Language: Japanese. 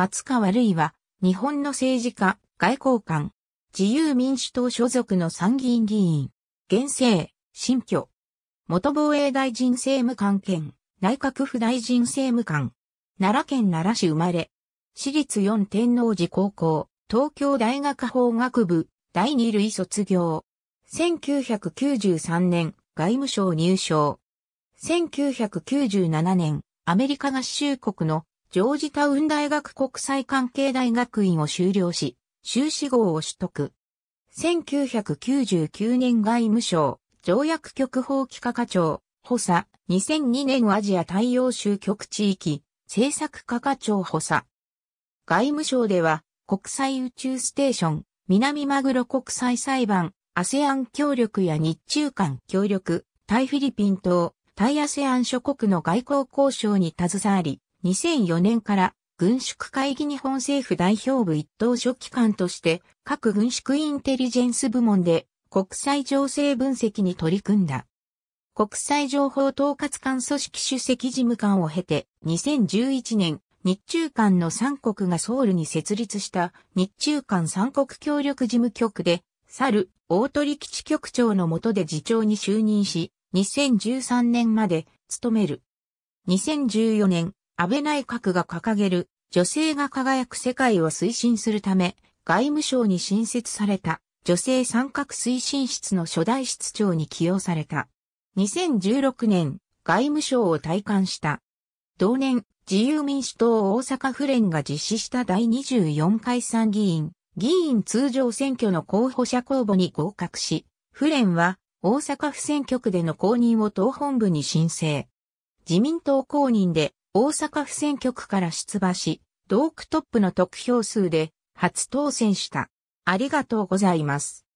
松川るいは、日本の政治家、外交官、自由民主党所属の参議院議員、現正新居、元防衛大臣政務官兼、内閣府大臣政務官、奈良県奈良市生まれ、私立四天王寺高校、東京大学法学部、第二類卒業。1993年、外務省入省。1997年、アメリカ合衆国のジョージタウン大学国際関係大学院を修了し、修士号を取得。1999年外務省、条約局法規課課長、補佐、2002年アジア太陽州局地域、政策課課長補佐。外務省では、国際宇宙ステーション、南マグロ国際裁判、アセアン協力や日中間協力、タイフィリピンタイアセアン諸国の外交交渉に携わり、2004年から軍縮会議日本政府代表部一等書記官として各軍縮インテリジェンス部門で国際情勢分析に取り組んだ。国際情報統括官組織主席事務官を経て2011年日中間の三国がソウルに設立した日中間三国協力事務局で、猿大鳥基地局長の下で次長に就任し、2013年まで務める。2014年、安倍内閣が掲げる女性が輝く世界を推進するため、外務省に新設された女性参画推進室の初代室長に起用された。2016年、外務省を退官した。同年、自由民主党大阪府連が実施した第24回参議院、議員通常選挙の候補者公募に合格し、府連は大阪府選挙区での公認を党本部に申請。自民党公認で大阪府選挙区から出馬し、同区トップの得票数で初当選した。ありがとうございます。